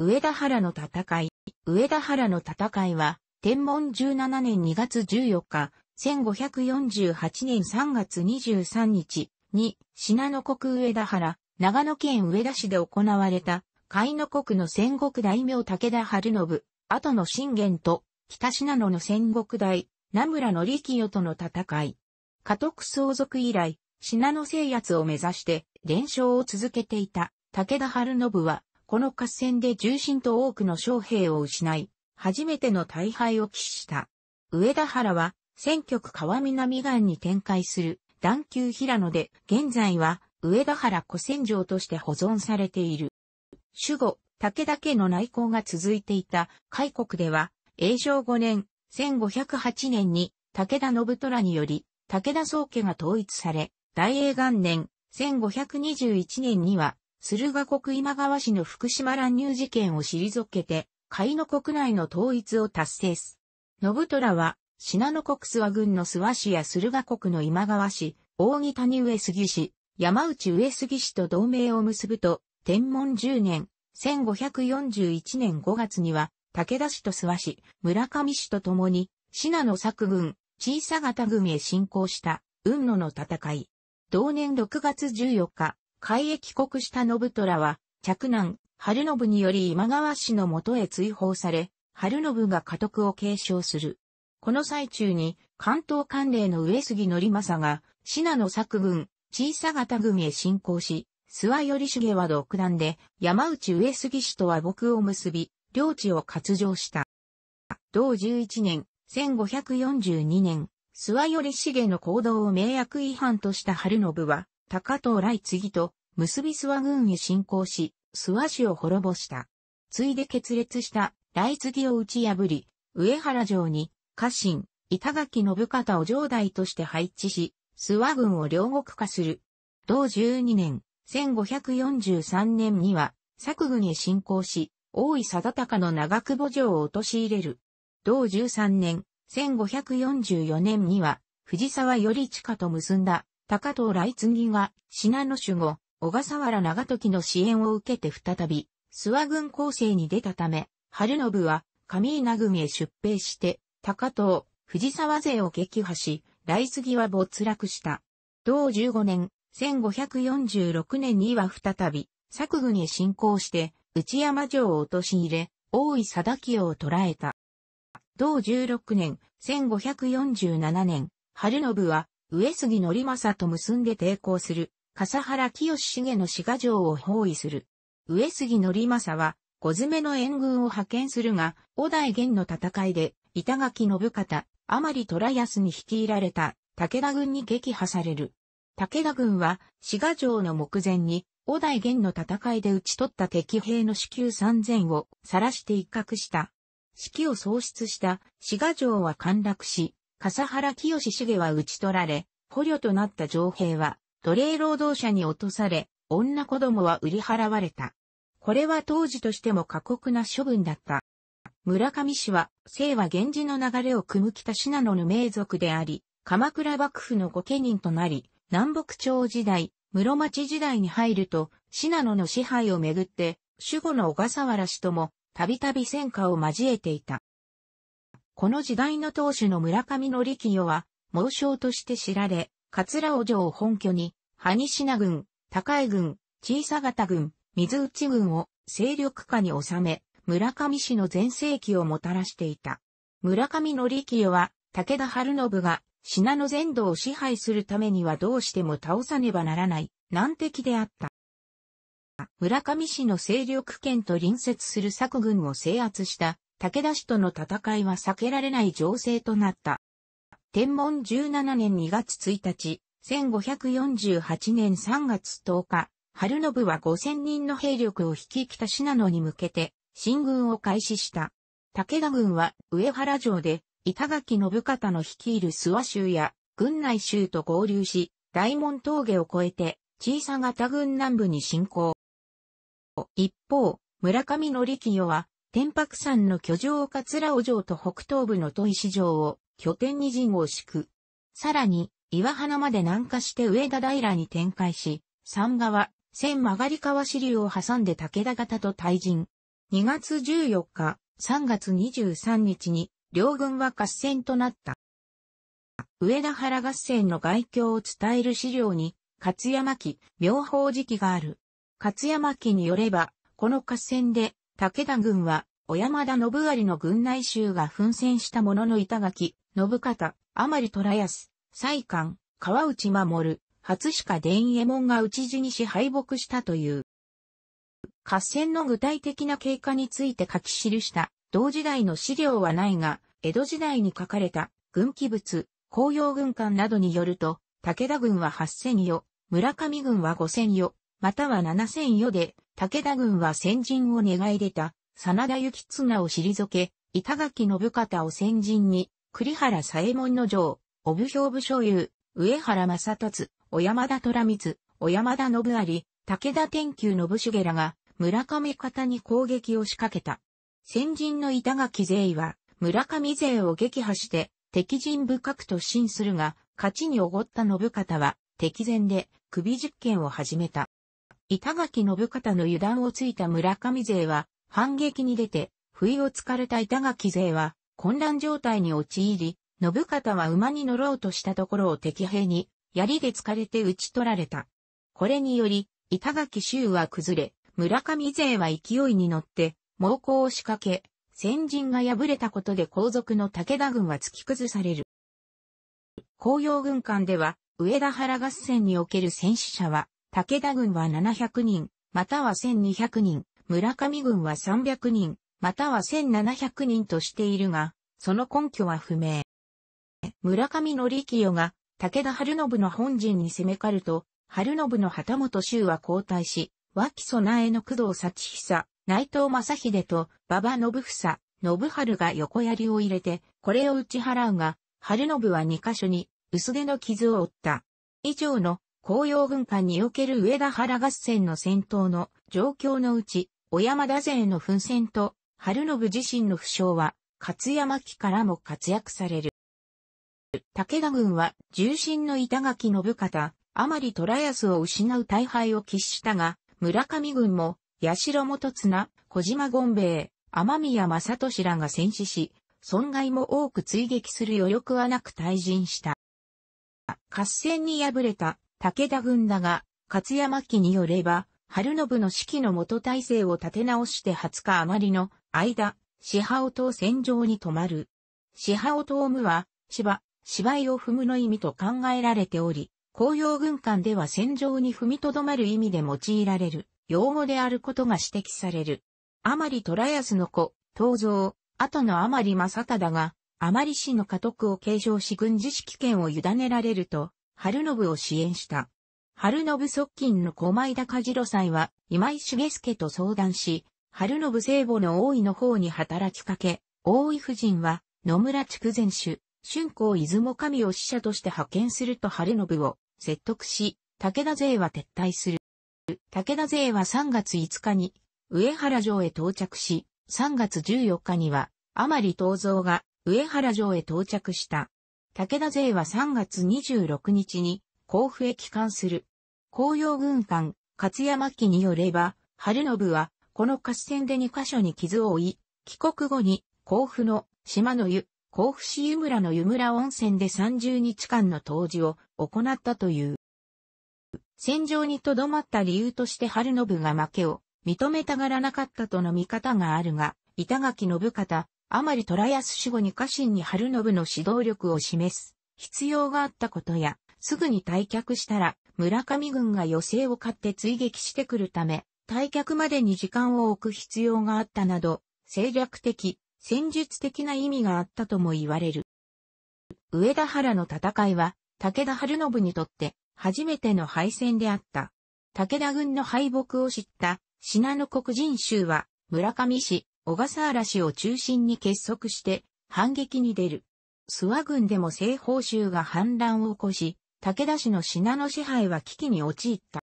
上田原の戦い。上田原の戦いは、天文17年2月14日、1548年3月23日に、信濃国上田原、長野県上田市で行われた、海の国の戦国大名武田春信、後の信玄と、北信濃の戦国大、名村の力清との戦い。家督相続以来、信濃制圧を目指して、連勝を続けていた武田春信は、この合戦で重心と多くの将兵を失い、初めての大敗を喫した。上田原は、戦局川南岸に展開する、段丘平野で、現在は、上田原古戦場として保存されている。守護、武田家の内向が続いていた、海国では、永正5年、1508年に、武田信虎により、武田宗家が統一され、大英元年、1521年には、駿河国今川氏の福島乱入事件を退けて、甲斐の国内の統一を達成す。信虎は、信濃国諏訪軍の諏訪市や駿河国の今川氏、大木谷上杉氏、山内上杉氏と同盟を結ぶと、天文10年、1541年5月には、武田氏と諏訪氏、村上氏と共に、信濃作軍、小さ型軍へ進行した、雲野の戦い。同年6月14日、海へ帰国した信虎は、嫡男、春信により今川氏のもとへ追放され、春信が家督を継承する。この最中に、関東関連の上杉則政が、信濃作軍、小さ型組へ進行し、諏訪頼重は独断で、山内上杉氏とは僕を結び、領地を割譲した。同11年、1542年、諏訪頼重の行動を明約違反とした春信は、高藤来次と結び諏訪軍へ侵攻し、諏訪氏を滅ぼした。ついで決裂した来次を打ち破り、上原城に家臣、板垣信方を城代として配置し、諏訪軍を両国化する。同12年、1543年には、作軍へ侵攻し、大井貞隆の長久保城を陥れる。同13年、1544年には、藤沢頼親と結んだ高藤来次は、信濃守護、小笠原長時の支援を受けて再び、諏訪軍構成に出たため、春信は、上稲軍へ出兵して、高藤、藤沢勢を撃破し、来次は没落した。同15年、1546年には再び、作軍へ侵攻して、内山城を陥れ、大井貞清を捕らえた。同16年、1547年、春信は、上杉則政と結んで抵抗する、笠原清重の志賀城を包囲する。上杉則政は、小詰めの援軍を派遣するが、小代源の戦いで、板垣信方、まり虎安に率いられた武田軍に撃破される。武田軍は、志賀城の目前に、小代源の戦いで討ち取った敵兵の支給三千を晒して一獲した。指揮を喪失した志賀城は陥落し、笠原清重は討ち取られ、捕虜となった上兵は、奴隷労働者に落とされ、女子供は売り払われた。これは当時としても過酷な処分だった。村上氏は、生は源氏の流れをくむ北信濃の名族であり、鎌倉幕府の御家人となり、南北朝時代、室町時代に入ると、信濃の支配をめぐって、守護の小笠原氏とも、たびたび戦火を交えていた。この時代の当主の村上則清は、猛将として知られ、桂尾城を本拠に、萩品軍、高江軍、小佐方軍、水内軍を勢力下に収め、村上氏の全盛期をもたらしていた。村上則清は、武田春信が、品の全土を支配するためにはどうしても倒さねばならない、難敵であった。村上氏の勢力圏と隣接する作軍を制圧した武田氏との戦いは避けられない情勢となった。天文17年2月1日、1548年3月10日、春信は5000人の兵力を率い北信濃に向けて、進軍を開始した。武田軍は上原城で、板垣信方の率いる諏訪州や軍内州と合流し、大門峠を越えて、小さ型軍南部に進行。一方、村上則清は、天白山の居城桂尾城と北東部の砥石城を拠点に陣を敷く。さらに、岩花まで南下して上田平に展開し、山川、千曲川支流を挟んで武田方と対陣。2月14日、3月23日に、両軍は合戦となった。上田原合戦の外境を伝える資料に、勝山記、妙法時期がある。勝山記によれば、この合戦で、武田軍は、小山田信有の軍内衆が奮戦した者の板垣、信方、甘利虎安、西官、川内守、初鹿伝右衛門が討ち死にし敗北したという。合戦の具体的な経過について書き記した同時代の資料はないが、江戸時代に書かれた軍記物、紅葉軍艦などによると、武田軍は8000余、村上軍は5000余、または7000余で、武田軍は先陣を願い出た、真田幸綱を退け、板垣信方を先陣に、栗原左衛門の城、小部兵部所有、上原正達、小山田虎光、小山田信有、武田天球信重らが、村上方に攻撃を仕掛けた。先陣の板垣勢は、村上勢を撃破して、敵陣深く突進するが、勝ちにおごった信方は、敵前で、首実験を始めた。板垣信方の油断をついた村上勢は、反撃に出て、不意をつかれた板垣勢は、混乱状態に陥り、信方は馬に乗ろうとしたところを敵兵に、槍で疲れて撃ち取られた。これにより、板垣州は崩れ、村上勢は勢いに乗って、猛攻を仕掛け、先陣が敗れたことで後続の武田軍は突き崩される。紅葉軍艦では、上田原合戦における戦死者は、武田軍は700人、または1200人、村上軍は300人、または1700人としているが、その根拠は不明。村上則清が武田春信の本陣に攻めかると、春信の旗本衆は交代し、脇備えの工藤幸久、内藤正秀と馬場信房、信春が横槍を入れて、これを打ち払うが、春信は2箇所に薄手の傷を負った。以上の紅葉軍艦における上田原合戦の戦闘の状況のうち、小山田勢の奮戦と、春信自身の負傷は、勝山期からも活躍される。武田軍は重臣の板垣信方、あまり虎安を失う大敗を喫したが、村上軍も、八代元綱、小島権兵衛、天宮正俊らが戦死し、損害も多く追撃する余力はなく退陣した。合戦に敗れた武田軍だが、勝山記によれば、春信の指揮の元体制を立て直して20日余りの間、四波尾島戦場に止まる。支派を島無は、芝、芝居を踏むの意味と考えられており、公用軍艦では戦場に踏みとどまる意味で用いられる、用語であることが指摘される。まり虎安の子、東蔵、後のまり正忠が、まり氏の家督を継承し軍事指揮権を委ねられると、春信を支援した。春信側近の小前田和次郎祭は、今井重助と相談し、春信聖母の大井の方に働きかけ、大井夫人は、野村筑前主、春光出雲神を使者として派遣すると春信を説得し、武田勢は撤退する。武田勢は3月5日に、上原城へ到着し、3月14日には、甘利東蔵が上原城へ到着した。武田勢は3月26日に甲府へ帰還する。紅葉軍艦、勝山記によれば、春信は、この合戦で2カ所に傷を負い、帰国後に、甲府の島の湯、甲府市湯村の湯村温泉で30日間の湯治を行ったという。戦場に留まった理由として春信が負けを認めたがらなかったとの見方があるが、板垣信方、あまり虎安死後に家臣に春信の指導力を示す必要があったことや、すぐに退却したら村上軍が余勢を買って追撃してくるため、退却までに時間を置く必要があったなど、戦略的、戦術的な意味があったとも言われる。上田原の戦いは、武田春信にとって初めての敗戦であった。武田軍の敗北を知った信濃国人衆は村上氏、小笠原氏を中心に結束して反撃に出る。諏訪軍でも西方州が反乱を起こし、武田氏の品の支配は危機に陥った。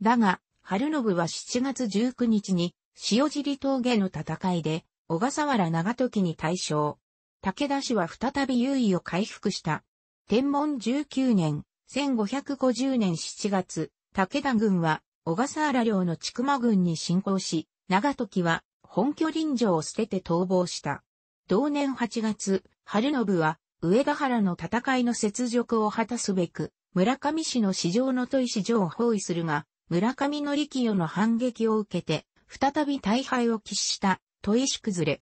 だが、春信は7月19日に塩尻峠の戦いで小笠原長時に対象。武田氏は再び優位を回復した。天文19年、1550年7月、武田軍は小笠原領の千曲軍に侵攻し、長時は本拠林城を捨てて逃亡した。同年8月、春信は、上田原の戦いの雪辱を果たすべく、村上市の市場の戸石城を包囲するが、村上の力よの反撃を受けて、再び大敗を喫した戸石崩れ。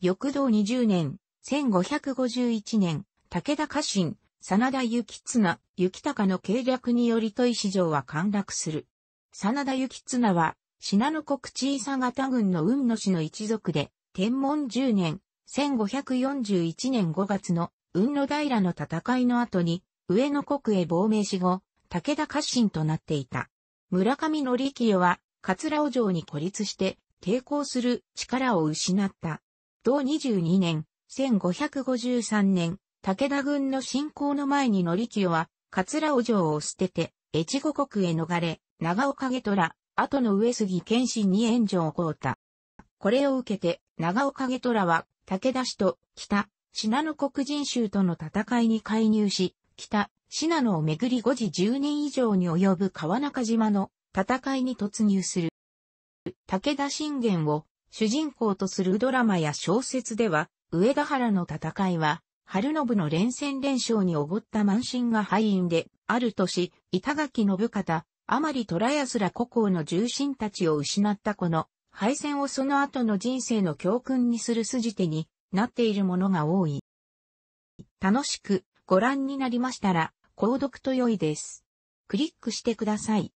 翌同20年、1551年、武田家臣、真田幸綱、幸高の計略により戸石城は陥落する。真田幸綱は信濃国小さ型軍の雲野氏の一族で、天文10年、1541年5月の雲野平の戦いの後に、上野国へ亡命し後、武田家臣となっていた。村上則清は、桂尾城に孤立して、抵抗する力を失った。同22年、1553年、武田軍の侵攻の前に則清は、桂尾城を捨てて、越後国へ逃れ、長岡下虎、後の上杉謙信に援助をこうた。これを受けて、長岡ト虎は、武田氏と北、信濃国人衆との戦いに介入し、北、信濃をめぐり5時10年以上に及ぶ川中島の戦いに突入する。武田信玄を主人公とするドラマや小説では、上田原の戦いは、春信の連戦連勝におごった満身が敗因で、ある年、板垣信方、あトラ虎スら古行の重臣たちを失ったこの敗戦をその後の人生の教訓にする筋手になっているものが多い。楽しくご覧になりましたら、購読と良いです。クリックしてください。